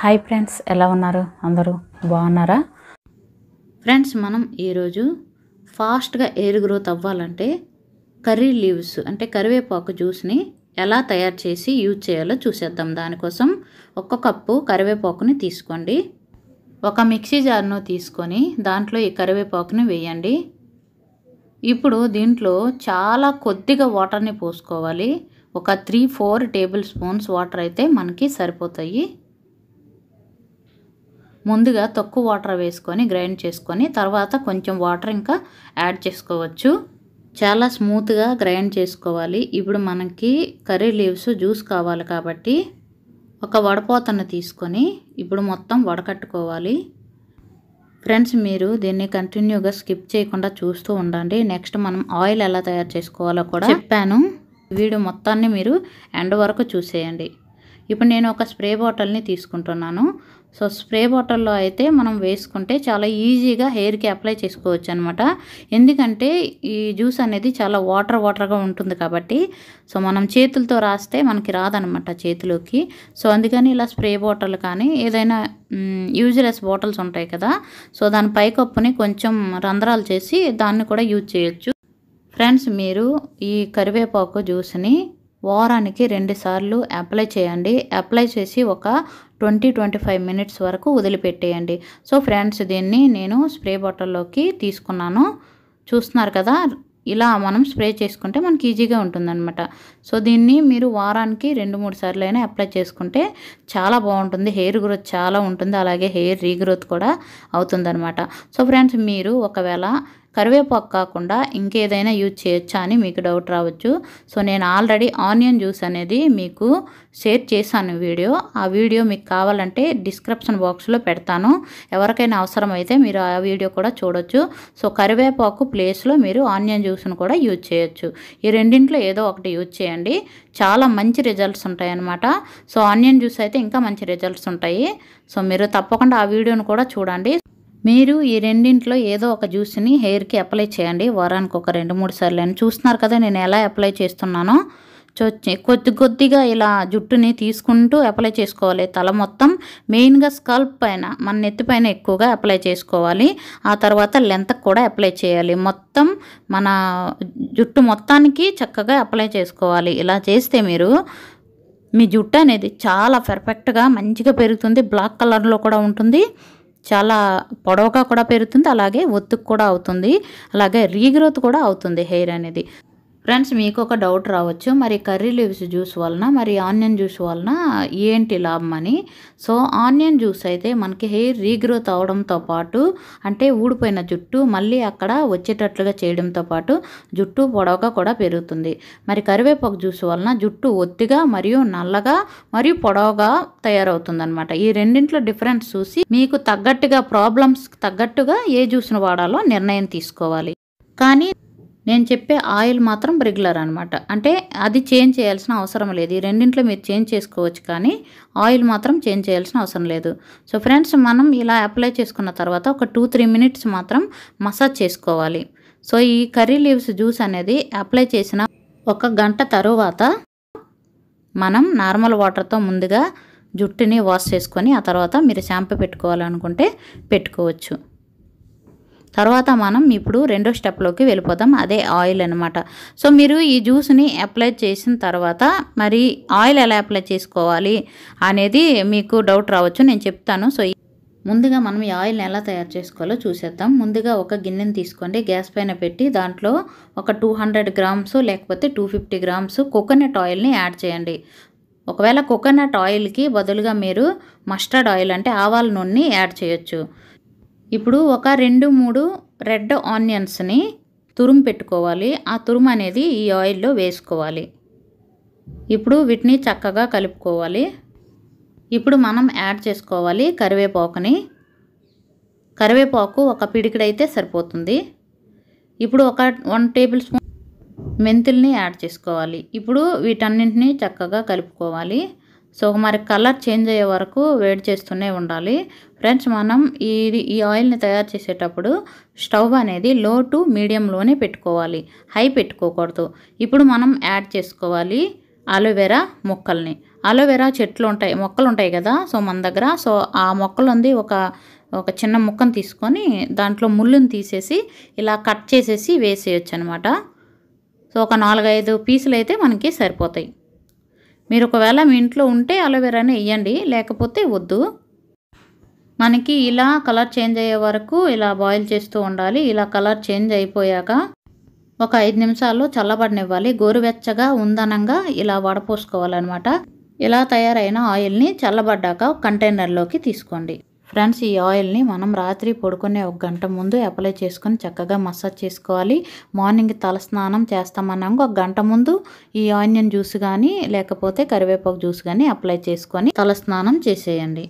hi friends ఎలా ఉన్నారు అందరూ బాగున్నారా ఫ్రెండ్స్ మనం ఈరోజు ఫాస్ట్గా ఎయిర్ గ్రోత్ అవ్వాలంటే కర్రీ లీవ్స్ అంటే కరివేపాకు జ్యూస్ని ఎలా తయారు చేసి యూజ్ చేయాలో చూసేద్దాం దానికోసం ఒక కప్పు కరివేపాకుని తీసుకోండి ఒక మిక్సీ జార్ను తీసుకొని దాంట్లో ఈ కరివేపాకుని వేయండి ఇప్పుడు దీంట్లో చాలా కొద్దిగా వాటర్ని పోసుకోవాలి ఒక three four tablespoons water అయితే మనకి సరిపోతాయి ముందుగా తక్కువ వాటర్ వేసుకొని గ్రైండ్ చేసుకొని తర్వాత కొంచెం వాటర్ ఇంకా యాడ్ చేసుకోవచ్చు చాలా స్మూత్గా గ్రైండ్ చేసుకోవాలి ఇప్పుడు మనకి కర్రీ లీవ్స్ జ్యూస్ కావాలి కాబట్టి ఒక వడపోతను తీసుకొని ఇప్పుడు మొత్తం వడకట్టుకోవాలి ఫ్రెండ్స్ మీరు దీన్ని కంటిన్యూగా స్కిప్ చేయకుండా చూస్తూ ఉండండి నెక్స్ట్ మనం ఆయిల్ ఎలా తయారు చేసుకోవాలో కూడా చెప్పాను వీడియో మొత్తాన్ని మీరు ఎండ్ వరకు చూసేయండి ఇప్పుడు నేను ఒక స్ప్రే బాటిల్ని తీసుకుంటున్నాను సో స్ప్రే బాటిల్లో అయితే మనం వేసుకుంటే చాలా ఈజీగా హెయిర్కి అప్లై చేసుకోవచ్చు అనమాట ఎందుకంటే ఈ జ్యూస్ అనేది చాలా వాటర్ వాటర్గా ఉంటుంది కాబట్టి సో మనం చేతులతో రాస్తే మనకి రాదనమాట చేతిలోకి సో అందుకని ఇలా స్ప్రే బాటిల్ కానీ ఏదైనా యూజ్లెస్ బాటిల్స్ ఉంటాయి కదా సో దాని పైకప్పుని కొంచెం రంధ్రాలు చేసి దాన్ని కూడా యూజ్ చేయొచ్చు ఫ్రెండ్స్ మీరు ఈ కరివేపాకు జ్యూస్ని వారానికి రెండుసార్లు అప్లై చేయండి అప్లై చేసి ఒక ట్వంటీ ట్వంటీ ఫైవ్ మినిట్స్ వరకు వదిలిపెట్టేయండి సో ఫ్రెండ్స్ దీన్ని నేను స్ప్రే బాటిల్లోకి తీసుకున్నాను చూస్తున్నారు కదా ఇలా మనం స్ప్రే చేసుకుంటే మనకి ఈజీగా ఉంటుందన్నమాట సో దీన్ని మీరు వారానికి రెండు మూడు సార్లు అయినా అప్లై చేసుకుంటే చాలా బాగుంటుంది హెయిర్ గ్రోత్ చాలా ఉంటుంది అలాగే హెయిర్ రీగ్రోత్ కూడా అవుతుందన్నమాట సో ఫ్రెండ్స్ మీరు ఒకవేళ కరివేపాకు కాకుండా ఇంకేదైనా యూజ్ చేయొచ్చా అని మీకు డౌట్ రావచ్చు సో నేను ఆల్రెడీ ఆనియన్ జ్యూస్ అనేది మీకు షేర్ చేశాను వీడియో ఆ వీడియో మీకు కావాలంటే డిస్క్రిప్షన్ బాక్స్లో పెడతాను ఎవరికైనా అవసరమైతే మీరు ఆ వీడియో కూడా చూడొచ్చు సో కరివేపాకు ప్లేస్లో మీరు ఆనియన్ జ్యూస్ను కూడా యూజ్ చేయొచ్చు ఈ రెండింట్లో ఏదో ఒకటి యూజ్ చేయండి చాలా మంచి రిజల్ట్స్ ఉంటాయన్నమాట సో ఆనియన్ జ్యూస్ అయితే ఇంకా మంచి రిజల్ట్స్ ఉంటాయి సో మీరు తప్పకుండా ఆ వీడియోను కూడా చూడండి మీరు ఈ రెండింట్లో ఏదో ఒక జ్యూస్ని హెయిర్కి అప్లై చేయండి వారానికి ఒక రెండు మూడు సార్లు అని చూస్తున్నారు కదా నేను ఎలా అప్లై చేస్తున్నానో కొద్ది కొద్దిగా ఇలా జుట్టుని తీసుకుంటూ అప్లై చేసుకోవాలి తల మొత్తం మెయిన్గా స్కల్ప్ పైన మన నెత్తి పైన ఎక్కువగా అప్లై చేసుకోవాలి ఆ తర్వాత లెంత్కి కూడా అప్లై చేయాలి మొత్తం మన జుట్టు మొత్తానికి చక్కగా అప్లై చేసుకోవాలి ఇలా చేస్తే మీరు మీ జుట్టు అనేది చాలా పెర్ఫెక్ట్గా మంచిగా పెరుగుతుంది బ్లాక్ కలర్లో కూడా ఉంటుంది చాలా పొడవుగా కూడా పెరుగుతుంది అలాగే ఒత్తుకు కూడా అవుతుంది అలాగే రీగ్రోత్ కూడా అవుతుంది హెయిర్ అనేది ఫ్రెండ్స్ మీకు ఒక డౌట్ రావచ్చు మరి కర్రీ లీవ్స్ జ్యూస్ వలన మరి ఆనియన్ జ్యూస్ వలన ఏంటి లాభం అని సో ఆనియన్ జ్యూస్ అయితే మనకి హెయిర్ రీగ్రోత్ అవడంతో పాటు అంటే ఊడిపోయిన జుట్టు మళ్ళీ అక్కడ వచ్చేటట్లుగా చేయడంతో పాటు జుట్టు పొడవగా కూడా పెరుగుతుంది మరి కరివేపాకు జ్యూస్ వలన జుట్టు ఒత్తిగా మరియు నల్లగా మరియు పొడవగా అనమాట ఈ రెండింట్లో డిఫరెన్స్ చూసి మీకు తగ్గట్టుగా ప్రాబ్లమ్స్ తగ్గట్టుగా ఏ జ్యూస్ను వాడాలో నిర్ణయం తీసుకోవాలి కానీ నేను చెప్పే ఆయిల్ మాత్రం రెగ్యులర్ అనమాట అంటే అది చేంజ్ చేయాల్సిన అవసరం లేదు ఈ రెండింట్లో మీరు చేంజ్ చేసుకోవచ్చు కానీ ఆయిల్ మాత్రం చేంజ్ చేయాల్సిన అవసరం లేదు సో ఫ్రెండ్స్ మనం ఇలా అప్లై చేసుకున్న తర్వాత ఒక టూ త్రీ మినిట్స్ మాత్రం మసాజ్ చేసుకోవాలి సో ఈ కర్రీ లీవ్స్ జ్యూస్ అనేది అప్లై చేసిన ఒక గంట తరువాత మనం నార్మల్ వాటర్తో ముందుగా జుట్టుని వాష్ చేసుకొని ఆ తర్వాత మీరు షాంపూ పెట్టుకోవాలనుకుంటే పెట్టుకోవచ్చు తర్వాత మనం ఇప్పుడు రెండో స్టెప్లోకి వెళ్ళిపోతాం అదే ఆయిల్ అనమాట సో మీరు ఈ జ్యూస్ని అప్లై చేసిన తర్వాత మరి ఆయిల్ ఎలా అప్లై చేసుకోవాలి అనేది మీకు డౌట్ రావచ్చు నేను చెప్తాను సో ముందుగా మనం ఈ ఆయిల్ని ఎలా తయారు చేసుకోవాలో చూసేద్దాం ముందుగా ఒక గిన్నెని తీసుకోండి గ్యాస్ పైన పెట్టి దాంట్లో ఒక టూ హండ్రెడ్ గ్రామ్స్ లేకపోతే టూ ఫిఫ్టీ గ్రామ్స్ కోకోనట్ ఆయిల్ని యాడ్ చేయండి ఒకవేళ కోకోనట్ ఆయిల్కి బదులుగా మీరు మస్టర్డ్ ఆయిల్ అంటే ఆవాల నూనెని యాడ్ చేయొచ్చు ఇప్పుడు ఒక రెండు మూడు రెడ్ ఆనియన్స్ని తురుము పెట్టుకోవాలి ఆ తురుము అనేది ఈ ఆయిల్లో వేసుకోవాలి ఇప్పుడు వీటిని చక్కగా కలుపుకోవాలి ఇప్పుడు మనం యాడ్ చేసుకోవాలి కరివేపాకుని కరివేపాకు ఒక పిడికిడైతే సరిపోతుంది ఇప్పుడు ఒక వన్ టేబుల్ స్పూన్ మెంతుల్ని యాడ్ చేసుకోవాలి ఇప్పుడు వీటన్నింటినీ చక్కగా కలుపుకోవాలి సో మరి కలర్ చేంజ్ అయ్యే వరకు వేడి చేస్తూనే ఉండాలి ఫ్రెండ్స్ మనం ఈ ఈ ఆయిల్ని తయారు చేసేటప్పుడు స్టవ్ అనేది లో టు మీడియంలోనే పెట్టుకోవాలి హై పెట్టుకోకూడదు ఇప్పుడు మనం యాడ్ చేసుకోవాలి అలోవెరా మొక్కల్ని అలోవెరా చెట్లు ఉంటాయి మొక్కలు ఉంటాయి కదా సో మన దగ్గర సో ఆ మొక్కలు ఉంది ఒక ఒక చిన్న ముక్కను తీసుకొని దాంట్లో ముళ్ళుని తీసేసి ఇలా కట్ చేసేసి వేసేయచ్చు అనమాట సో ఒక నాలుగైదు పీసులు అయితే మనకి సరిపోతాయి మీరు ఒకవేళ మీ ఇంట్లో ఉంటే అలోవెరాని వేయండి లేకపోతే వద్దు మనకి ఇలా కలర్ చేంజ్ అయ్యే వరకు ఇలా బాయిల్ చేస్తూ ఉండాలి ఇలా కలర్ చేంజ్ అయిపోయాక ఒక ఐదు నిమిషాల్లో చల్లబడినివ్వాలి గోరువెచ్చగా ఉందనంగా ఇలా వడపోసుకోవాలన్నమాట ఇలా తయారైన ఆయిల్ని చల్లబడ్డాక కంటైనర్లోకి తీసుకోండి ఫ్రెండ్స్ ఈ ఆయిల్ని మనం రాత్రి పడుకునే ఒక గంట ముందు అప్లై చేసుకొని చక్కగా మసాజ్ చేసుకోవాలి మార్నింగ్ తలస్నానం చేస్తామన్నాక ఒక గంట ముందు ఈ ఆనియన్ జ్యూస్ కానీ లేకపోతే కరివేపాకు జ్యూస్ కానీ అప్లై చేసుకొని తలస్నానం చేసేయండి